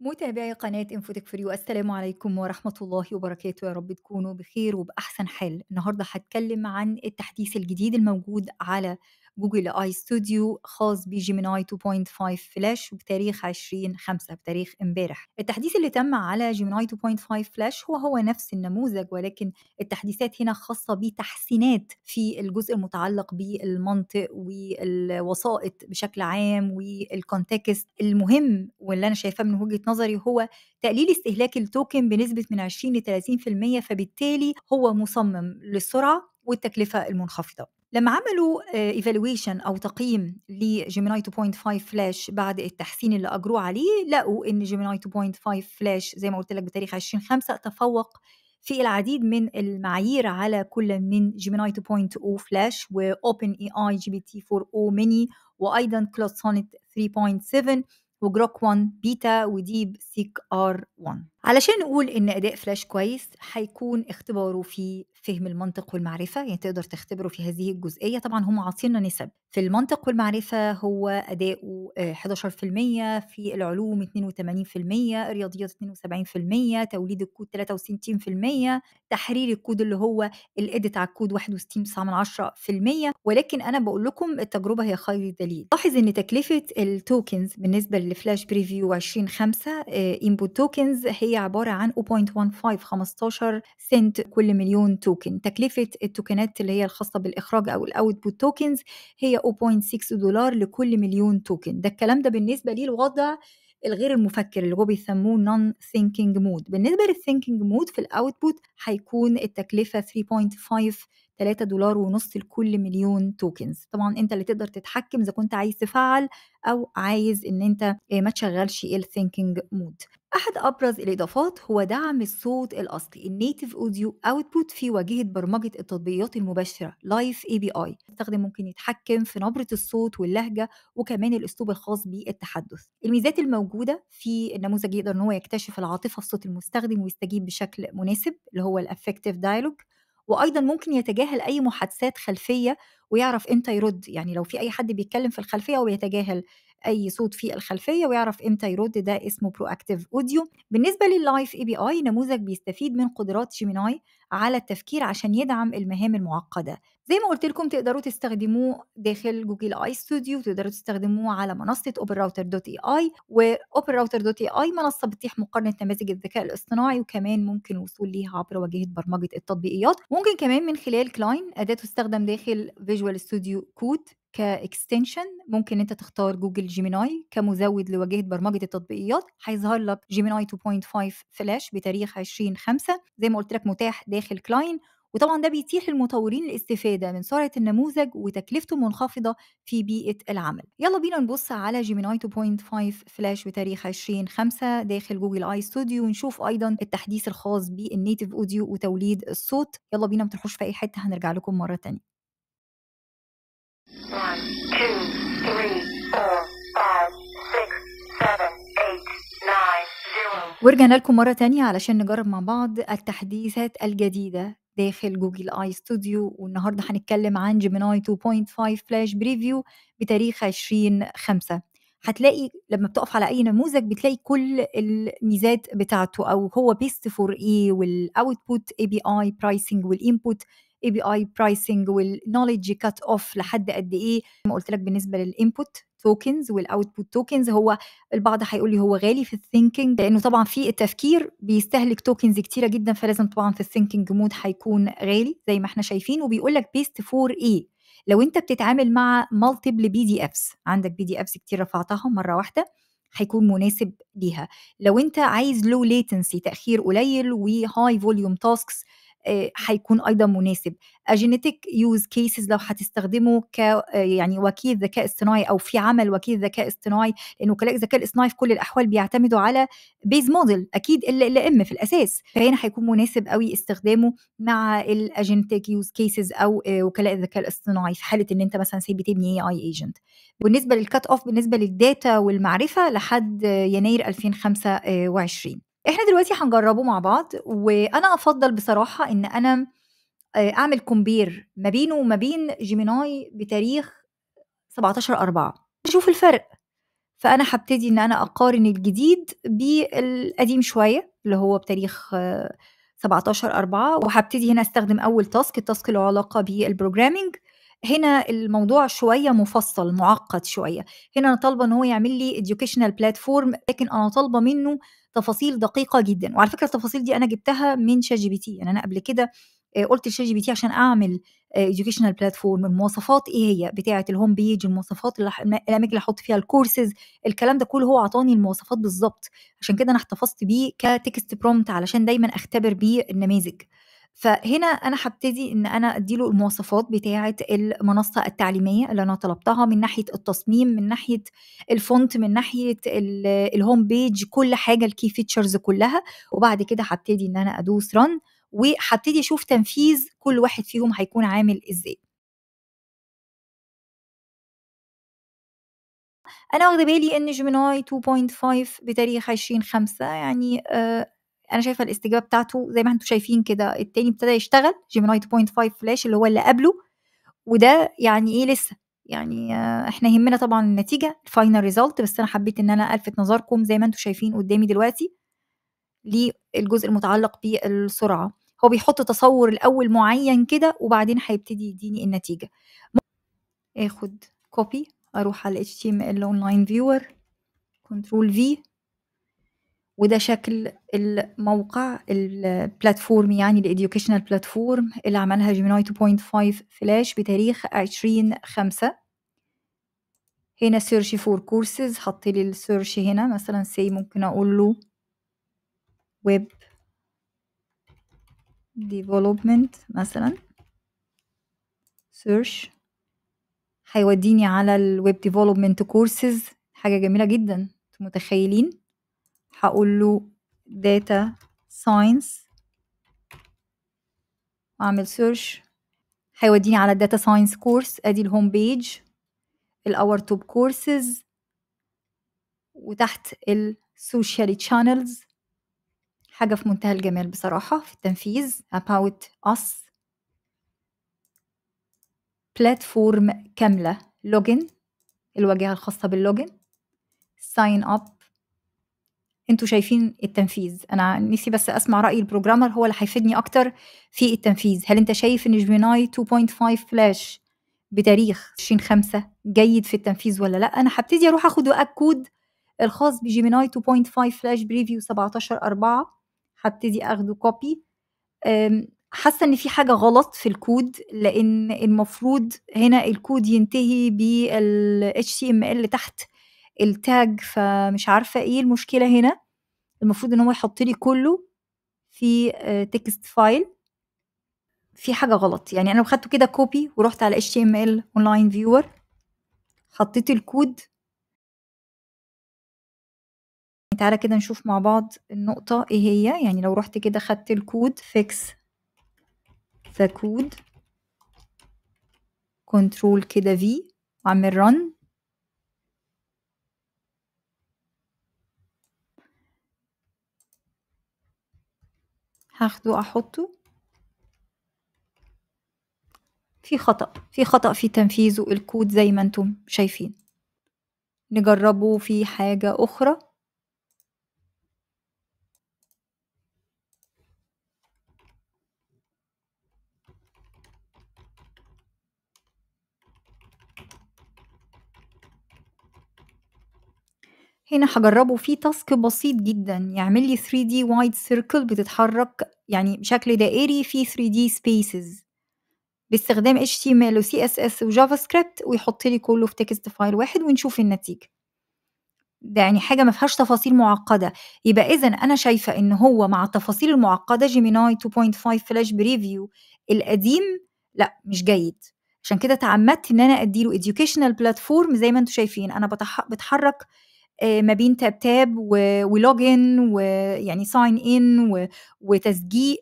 متابعي قناة انفوتك فريو السلام عليكم ورحمة الله وبركاته يا رب تكونوا بخير وبأحسن حال النهاردة هتكلم عن التحديث الجديد الموجود على جوجل اي ستوديو خاص بجيميناي 2.5 فلاش بتاريخ 20 5 بتاريخ امبارح التحديث اللي تم على جيميناي 2.5 فلاش هو هو نفس النموذج ولكن التحديثات هنا خاصة بتحسينات في الجزء المتعلق بالمنطق والوسائط بشكل عام والكونتكست المهم واللي أنا شايفاه من وجهة نظري هو تقليل استهلاك التوكن بنسبة من 20 ل 30% فبالتالي هو مصمم للسرعة والتكلفة المنخفضة لما عملوا ايفالويشن آه، او تقييم لجيميناي 2.5 فلاش بعد التحسين اللي اجروه عليه لقوا ان جيميناي 2.5 فلاش زي ما قلت لك بتاريخ 2005 تفوق في العديد من المعايير على كل من جيميناي 2.0 فلاش واوبن اي اي جي بي تي 4 او ميني وايضا كلود سونيت 3.7 وجروك 1 بيتا وديب سيك ار 1 علشان نقول ان اداء فلاش كويس هيكون اختباره في فهم المنطق والمعرفة يعني تقدر تختبره في هذه الجزئية طبعا هم عاطينا نسب في المنطق والمعرفة هو أداؤه 11% آه، في العلوم 82% الرياضيات 72% توليد الكود 63% تحرير الكود اللي هو الإدت على الكود 61.9% ولكن أنا بقول لكم التجربة هي خير دليل لاحظ إن تكلفة التوكنز بالنسبة للفلاش بريفيو 2005 انبوت توكنز هي عبارة عن 0.15 15 سنت كل مليون توكن توكن تكلفة التوكنات اللي هي الخاصة بالإخراج أو الأوتبوت توكنز هي 0.6 دولار لكل مليون توكن ده الكلام ده بالنسبة للوضع الغير المفكر اللي هو بيسموه نون ثينكينج مود بالنسبة للثينكينج مود في الأوتبوت هيكون التكلفة 3.5 3 دولار ونص لكل مليون توكنز طبعا انت اللي تقدر تتحكم اذا كنت عايز تفعل او عايز ان انت آه، ما تشغلش الثينكينج مود أحد أبرز الإضافات هو دعم الصوت الأصلي النيتيف أوديو أوتبوت في واجهة برمجة التطبيقات المباشرة لايف اي بي اي المستخدم ممكن يتحكم في نبرة الصوت واللهجة وكمان الأسلوب الخاص بالتحدث الميزات الموجودة في النموذج يقدر إن هو يكتشف العاطفة في صوت المستخدم ويستجيب بشكل مناسب اللي هو الأفكتيف دايلوج وايضا ممكن يتجاهل اي محادثات خلفيه ويعرف امتى يرد يعني لو في اي حد بيتكلم في الخلفيه ويتجاهل اي صوت في الخلفيه ويعرف امتى يرد ده اسمه برو اكتيف اوديو بالنسبه لللايف اي بي اي نموذج بيستفيد من قدرات جيميناي على التفكير عشان يدعم المهام المعقده زي ما قلت لكم تقدروا تستخدموه داخل جوجل اي ستوديو وتقدروا تستخدموه على منصه اوبر راوتر دوت اي اي واوبر راوتر دوت اي اي منصه بتتيح مقارنه نماذج الذكاء الاصطناعي وكمان ممكن الوصول ليها عبر واجهه برمجه التطبيقيات ممكن كمان من خلال كلاين اداه تستخدم داخل فيجوال ستوديو كود كاكستنشن ممكن انت تختار جوجل جيميناي كمزود لواجهه برمجه التطبيقيات هيظهر لك جيميناي 2.5 فلاش بتاريخ 20 5 زي ما قلت لك متاح داخل كلاين وطبعا ده بيتيح للمطورين الاستفادة من سرعة النموذج وتكلفته منخفضه في بيئة العمل يلا بينا نبص على جيميناي 2.5 فلاش بتاريخ 20 5 داخل جوجل اي ستوديو ونشوف ايضا التحديث الخاص بالنيتيف اوديو وتوليد الصوت يلا بينا ما في اي حتة هنرجع لكم مرة ثانيه. ورجعنا لكم مرة تانية علشان نجرب مع بعض التحديثات الجديدة داخل جوجل اي ستوديو والنهارده هنتكلم عن جيميناي 2.5 فلاش بريفيو بتاريخ 20 5 هتلاقي لما بتقف على اي نموذج بتلاقي كل الميزات بتاعته او هو بيست فور ايه والاوتبوت اي بي اي برايسنج والانبوت اي بي اي برايسنج والنولج كات اوف لحد قد ايه ما قلت لك بالنسبه للانبوت توكنز والاوتبوت توكنز هو البعض هيقول لي هو غالي في الثينكينج لانه طبعا في التفكير بيستهلك توكنز كتيره جدا فلازم طبعا في الثينكينج مود هيكون غالي زي ما احنا شايفين وبيقول لك بيست فور ايه لو انت بتتعامل مع مالتيبل بي دي افس عندك بي دي افس كتير رفعتها مره واحده هيكون مناسب ليها لو انت عايز لو ليتنسي تاخير قليل وهاي فوليوم تاسكس هيكون ايضا مناسب اجينيتك يوز كيسز لو هتستخدمه ك يعني وكيل ذكاء اصطناعي او في عمل وكيل ذكاء اصطناعي لان وكلاء الذكاء الاصطناعي في كل الاحوال بيعتمدوا على بيز موديل اكيد ال ال ام في الاساس فهنا هيكون مناسب قوي استخدامه مع الاجينيتك يوز كيسز او وكلاء الذكاء الاصطناعي في حاله ان انت مثلا سي تبني اي اي ايجنت بالنسبه للكات اوف بالنسبه للداتا والمعرفه لحد يناير 2025 احنا دلوقتي هنجربه مع بعض وانا افضل بصراحه ان انا آه، اعمل كومبير ما بينه وما بين جيميناي بتاريخ 17 أربعة اشوف الفرق فانا هبتدي ان انا اقارن الجديد بالقديم شويه اللي هو بتاريخ 17 آه، أربعة وهبتدي هنا استخدم اول تاسك التاسك له علاقه بالبروجرامينج هنا الموضوع شويه مفصل معقد شويه هنا انا طالبه ان هو يعمل لي educational بلاتفورم لكن انا طالبه منه تفاصيل دقيقه جدا وعلى فكره التفاصيل دي انا جبتها من شات جي بي تي يعني انا قبل كده آه، قلت لشات جي بي تي عشان اعمل آه، educational بلاتفورم المواصفات ايه هي بتاعه الهوم بيج المواصفات اللي الاماكن اللي هحط فيها الكورسز الكلام ده كله هو عطاني المواصفات بالظبط عشان كده انا احتفظت بيه كتكست برومت علشان دايما اختبر بيه النماذج فهنا انا هبتدي ان انا اديله المواصفات بتاعه المنصه التعليميه اللي انا طلبتها من ناحيه التصميم من ناحيه الفونت من ناحيه الهوم بيج كل حاجه الكي فيتشرز كلها وبعد كده هبتدي ان انا ادوس رن وهبتدي اشوف تنفيذ كل واحد فيهم هيكون عامل ازاي انا واخده بالي ان جيميناي 2.5 بتاريخ 20 5 يعني آه، انا شايفه الاستجابه بتاعته زي ما انتم شايفين كده التاني ابتدى يشتغل بوينت 2.5 فلاش اللي هو اللي قبله وده يعني ايه لسه يعني آه، احنا يهمنا طبعا النتيجه الفاينل ريزلت بس انا حبيت ان انا الفت نظركم زي ما انتم شايفين قدامي دلوقتي للجزء المتعلق بالسرعه هو بيحط تصور الاول معين كده وبعدين هيبتدي يديني النتيجه اخد كوبي اروح على ال HTML online viewer كنترول في وده شكل الموقع البلاتفورم يعني الاديوكيشنال بلاتفورم اللي عملها جيميناي 2.5 فلاش بتاريخ 20 5 هنا سيرش فور كورسز حط لي السيرش هنا مثلا سي ممكن اقول له ويب ديفلوبمنت مثلا سيرش هيوديني على الويب ديفلوبمنت كورسز حاجه جميله جدا متخيلين هقول له داتا ساينس واعمل سيرش هيوديني على الداتا ساينس كورس ادي الهوم بيج الاور توب كورسز وتحت السوشيال شانلز حاجة في منتهى الجمال بصراحة في التنفيذ about us بلاتفورم كاملة لوجن الواجهة الخاصة باللوجن sign up انتوا شايفين التنفيذ انا نفسي بس اسمع راي البروجرامر هو اللي هيفيدني اكتر في التنفيذ هل انت شايف ان جيميناي 2.5 فلاش بتاريخ 20 5 جيد في التنفيذ ولا لا انا هبتدي اروح اخد الكود الخاص بجيميناي 2.5 فلاش بريفيو 17 4 هبتدي اخده كوبي حاسه ان في حاجه غلط في الكود لان المفروض هنا الكود ينتهي بال HTML تحت التاج فمش عارفه ايه المشكله هنا المفروض ان هو يحط لي كله في تكست آه، فايل في حاجه غلط يعني انا لو خدته كده كوبي ورحت على HTML اونلاين فيور حطيت الكود تعالى كده نشوف مع بعض النقطة ايه هي يعني لو رحت كده خدت الكود fix the code control كده V وعمل run آخده أحطه في خطأ في خطأ في تنفيذه الكود زي ما انتم شايفين نجربه في حاجة أخرى هنا هجربه في تاسك بسيط جدا يعمل لي 3 دي وايد سيركل بتتحرك يعني بشكل دائري في 3 دي سبيسز باستخدام HTML و CSS و JavaScript ويحط لي كله في تكست فايل واحد ونشوف النتيجة ده يعني حاجة ما فيهاش تفاصيل معقدة يبقى إذا أنا شايفة إن هو مع التفاصيل المعقدة جيميناي 2.5 فلاش بريفيو القديم لا مش جيد عشان كده تعمدت إن أنا أديله educational platform زي ما أنتم شايفين أنا بتحرك آه، ما بين تاب تاب ولوجن ويعني ساين ان يعني وتسجيل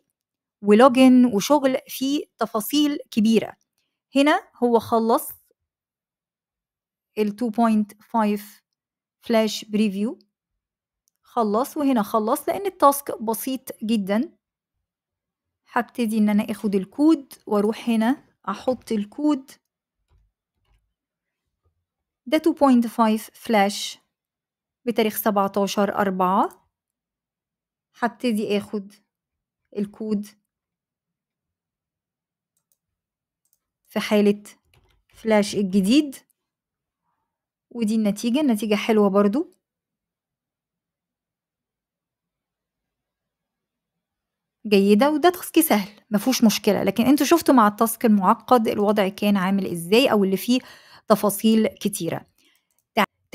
ولوجن وشغل في تفاصيل كبيره هنا هو خلص ال 2.5 فلاش بريفيو خلص وهنا خلص لان التاسك بسيط جدا هبتدي ان انا اخد الكود واروح هنا احط الكود ده 2.5 فلاش بتاريخ 17 أربعة هبتدي اخد الكود في حالة فلاش الجديد ودي النتيجة النتيجة حلوة برضو جيدة وده تاسك سهل مفهوش مشكلة لكن انتوا شفتوا مع التاسك المعقد الوضع كان عامل ازاي او اللي فيه تفاصيل كتيرة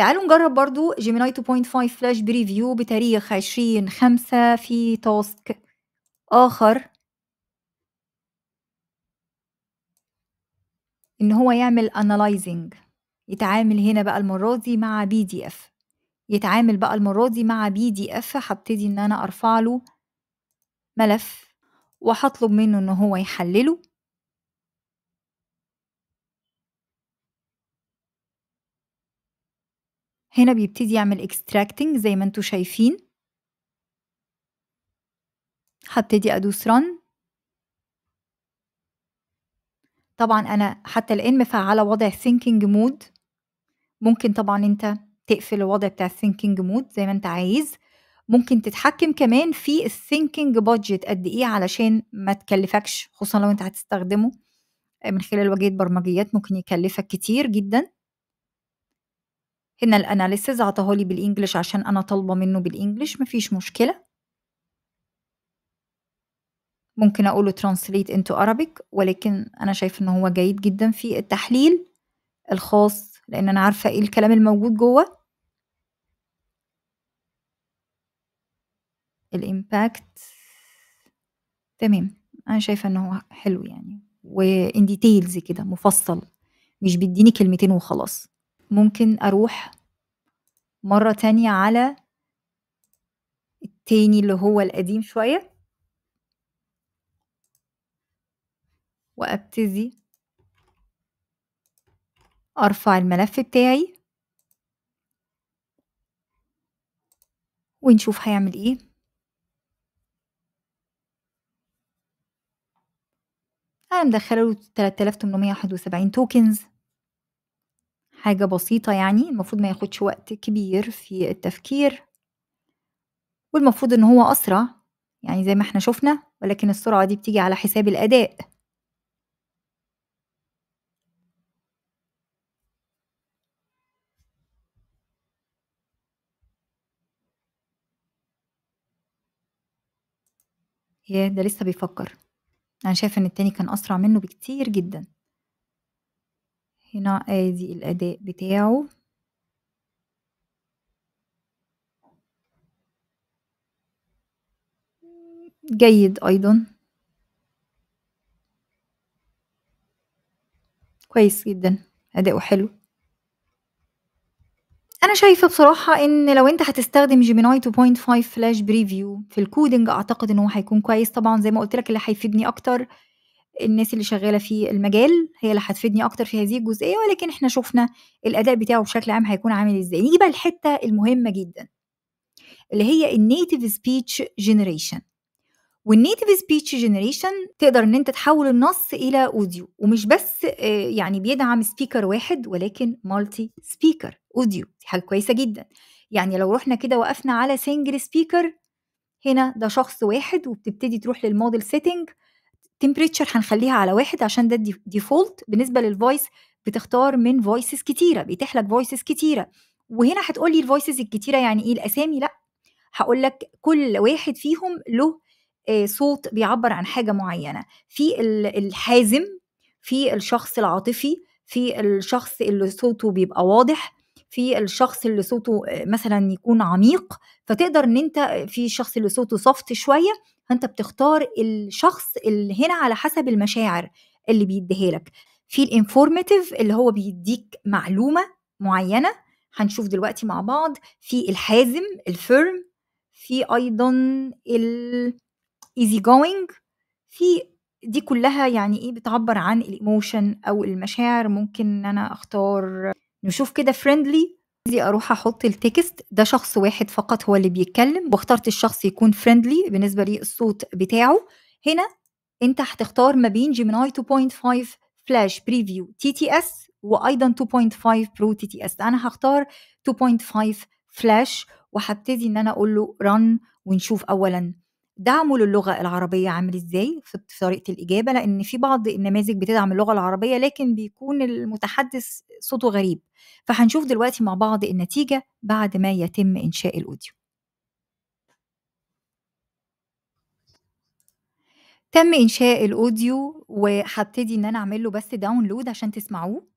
تعالوا نجرب برضو جيميناي 2.5 فلاش بريفيو بتاريخ 20 5 في تاسك آخر إن هو يعمل analyzing يتعامل هنا بقى المرة دي مع بي دي اف يتعامل بقى المرة دي مع بي دي اف هبتدي إن أنا أرفع له ملف وهطلب منه إن هو يحلله هنا بيبتدي يعمل extracting زي ما انتوا شايفين هبتدي ادوس run طبعا انا حتى الان مفعله وضع thinking مود ممكن طبعا انت تقفل الوضع بتاع thinking مود زي ما انت عايز ممكن تتحكم كمان في الثينكينج بادجت قد ايه علشان ما تكلفكش خصوصا لو انت هتستخدمه آه، من خلال واجهه برمجيات ممكن يكلفك كتير جدا هنا الاناليسز عطاه لي بالانجلش عشان انا طالبه منه بالانجلش مفيش مشكله ممكن اقوله ترانسليت انتو Arabic ولكن انا شايف ان هو جيد جدا في التحليل الخاص لان انا عارفه ايه الكلام الموجود جوه الامباكت تمام انا شايفه ان هو حلو يعني وان ديتيلز كده مفصل مش بيديني كلمتين وخلاص ممكن أروح مرة تانية على التاني اللي هو القديم شوية وأبتدي أرفع الملف بتاعي ونشوف هيعمل ايه انا مدخله 3871 توكنز حاجة بسيطة يعني المفروض ما ياخدش وقت كبير في التفكير والمفروض إن هو أسرع يعني زي ما احنا شفنا ولكن السرعة دي بتيجي على حساب الأداء ياه ده لسه بيفكر أنا شايفة إن التاني كان أسرع منه بكتير جدا هنا ادي الاداء بتاعه جيد ايضا كويس جدا اداؤه حلو انا شايفه بصراحه ان لو انت هتستخدم جيميناي 2.5 فلاش بريفيو في الكودنج اعتقد ان هو هيكون كويس طبعا زي ما قلت لك اللي هيفيدني اكتر الناس اللي شغاله في المجال هي اللي هتفيدني اكتر في هذه الجزئيه ولكن احنا شفنا الاداء بتاعه بشكل عام هيكون عامل ازاي نيجي بقى الحته المهمه جدا اللي هي النيتيف سبيتش جينيريشن والنيتيف سبيتش جينيريشن تقدر ان انت تحول النص الى اوديو ومش بس آه، يعني بيدعم سبيكر واحد ولكن مالتي سبيكر اوديو دي حاجه كويسه جدا يعني لو رحنا كده وقفنا على سنجل سبيكر هنا ده شخص واحد وبتبتدي تروح للموديل سيتنج تمبريتشر هنخليها على واحد عشان ده ديفولت بالنسبه للفويس بتختار من فويسز كتيره بيتيح لك فويسز كتيره وهنا هتقول لي الفويسز الكتيره يعني ايه الاسامي لا هقول لك كل واحد فيهم له آه، صوت بيعبر عن حاجه معينه في الحازم في الشخص العاطفي في الشخص اللي صوته بيبقى واضح في الشخص اللي صوته آه، مثلا يكون عميق فتقدر ان انت آه، في الشخص اللي صوته سوفت شويه فانت بتختار الشخص اللي هنا على حسب المشاعر اللي بيديها لك في الانفورماتيف اللي هو بيديك معلومه معينه هنشوف دلوقتي مع بعض في الحازم الفيرم في ايضا الايزي جوينج في دي كلها يعني ايه بتعبر عن الايموشن او المشاعر ممكن ان انا اختار نشوف كده فريندلي عايزة أروح أحط التكست ده شخص واحد فقط هو اللي بيتكلم واخترت الشخص يكون فريندلي بالنسبة للصوت بتاعه هنا أنت هتختار ما بين جيميناي 2.5 فلاش بريفيو تي تي اس وأيضا 2.5 برو تي تي اس أنا هختار 2.5 فلاش وهبتدي إن أنا أقول له رن ونشوف أولا دعمه للغه العربيه عامل ازاي في طريقه الاجابه لان في بعض النماذج بتدعم اللغه العربيه لكن بيكون المتحدث صوته غريب فهنشوف دلوقتي مع بعض النتيجه بعد ما يتم انشاء الاوديو تم انشاء الاوديو وهبتدي ان انا اعمل له بس داونلود عشان تسمعوه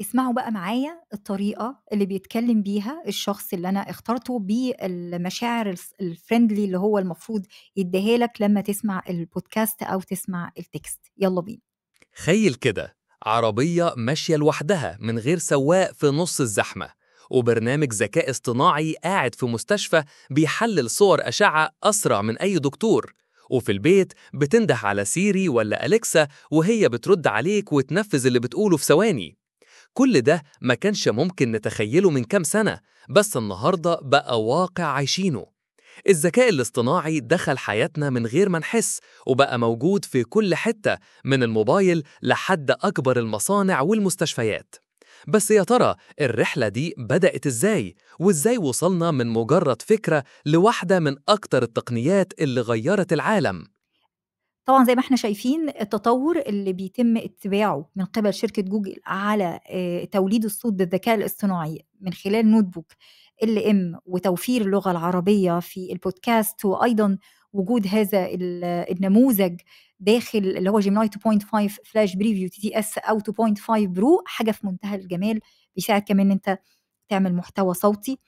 اسمعوا بقى معايا الطريقة اللي بيتكلم بيها الشخص اللي أنا اخترته بالمشاعر الفريندلي اللي هو المفروض يديها لك لما تسمع البودكاست أو تسمع التكست يلا بينا خيل كده عربية ماشية لوحدها من غير سواق في نص الزحمة وبرنامج ذكاء اصطناعي قاعد في مستشفى بيحلل صور أشعة أسرع من أي دكتور وفي البيت بتنده على سيري ولا أليكسا وهي بترد عليك وتنفذ اللي بتقوله في ثواني كل ده ما كانش ممكن نتخيله من كام سنة بس النهاردة بقى واقع عايشينه الذكاء الاصطناعي دخل حياتنا من غير ما نحس وبقى موجود في كل حتة من الموبايل لحد أكبر المصانع والمستشفيات بس يا ترى الرحلة دي بدأت إزاي؟ وإزاي وصلنا من مجرد فكرة لواحدة من أكتر التقنيات اللي غيرت العالم؟ طبعا زي ما احنا شايفين التطور اللي بيتم اتباعه من قبل شركه جوجل على آه، توليد الصوت بالذكاء الاصطناعي من خلال نوت بوك ال ام وتوفير اللغه العربيه في البودكاست وايضا وجود هذا النموذج داخل اللي هو جيمناي 2.5 فلاش بريفيو تي تي اس او 2.5 برو حاجه في منتهى الجمال بيساعد كمان ان انت تعمل محتوى صوتي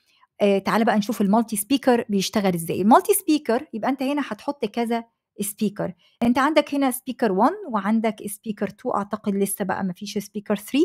آه تعال بقى نشوف المالتي سبيكر بيشتغل ازاي المالتي سبيكر يبقى انت هنا هتحط كذا سبيكر انت عندك هنا سبيكر 1 وعندك سبيكر 2 اعتقد لسه بقى ما فيش سبيكر 3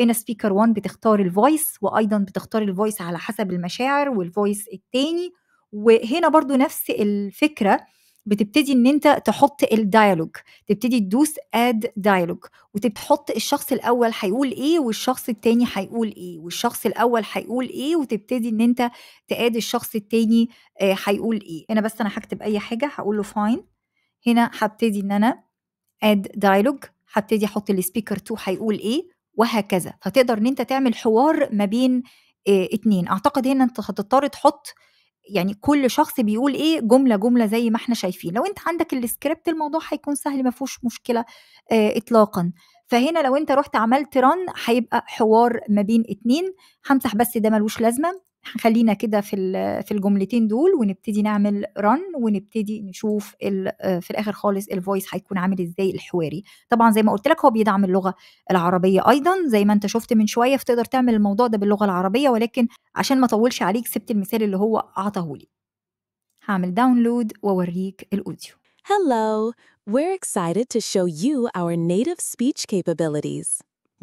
هنا سبيكر 1 بتختار الفويس وايضا بتختار الفويس على حسب المشاعر والفويس الثاني وهنا برضو نفس الفكره بتبتدي ان انت تحط الديالوج تبتدي تدوس اد ديالوج وتحط الشخص الاول هيقول ايه والشخص الثاني هيقول ايه والشخص الاول هيقول ايه وتبتدي ان انت تقاد الشخص الثاني آه، هيقول ايه انا بس انا هكتب اي حاجه هقول له فاين هنا هبتدي ان انا اد دايلوج هبتدي احط السبيكر 2 هيقول ايه وهكذا فتقدر ان انت تعمل حوار ما بين إيه اتنين اعتقد هنا انت هتضطر تحط يعني كل شخص بيقول ايه جمله جمله زي ما احنا شايفين لو انت عندك السكريبت الموضوع هيكون سهل ما فيهوش مشكله إيه اطلاقا فهنا لو انت رحت عملت رن هيبقى حوار ما بين اتنين همسح بس ده ملوش لازمه خلينا كده في في الجملتين دول ونبتدي نعمل رن ونبتدي نشوف آه، في الاخر خالص الفويس هيكون عامل ازاي الحواري طبعا زي ما قلت لك هو بيدعم اللغه العربيه ايضا زي ما انت شفت من شويه فتقدر تعمل الموضوع ده باللغه العربيه ولكن عشان ما اطولش عليك سبت المثال اللي هو عطاهولي هعمل داونلود واوريك الاوديو Hello, we're excited to show you our native speech capabilities.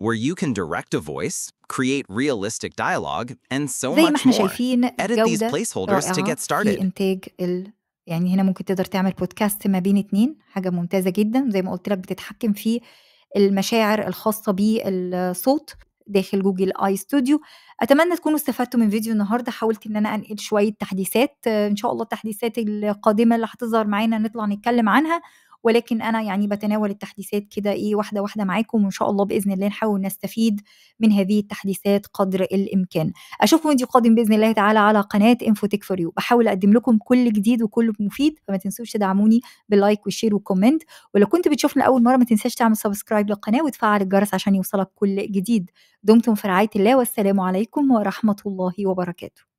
where you can direct a voice, create realistic dialogue, and so much more. شايفين Edit these placeholders to get started. يعني هنا ممكن تقدر تعمل بودكاست ما بين اتنين حاجة ممتازة جدا زي ما قلت لك بتتحكم في المشاعر الخاصة بالصوت داخل جوجل اي ستوديو اتمنى تكونوا استفدتوا من فيديو النهارده حاولت ان انا انقل شويه تحديثات ان شاء الله التحديثات القادمه اللي هتظهر معانا نطلع نتكلم عنها ولكن انا يعني بتناول التحديثات كده ايه واحده واحده معاكم وان شاء الله باذن الله نحاول نستفيد من هذه التحديثات قدر الامكان اشوفكم فيديو قادم باذن الله تعالى على قناه انفوتك فور يو بحاول اقدم لكم كل جديد وكل مفيد فما تنسوش تدعموني باللايك والشير والكومنت ولو كنت بتشوفنا اول مره ما تنساش تعمل سبسكرايب للقناه وتفعل الجرس عشان يوصلك كل جديد دمتم في رعايه الله والسلام عليكم ورحمه الله وبركاته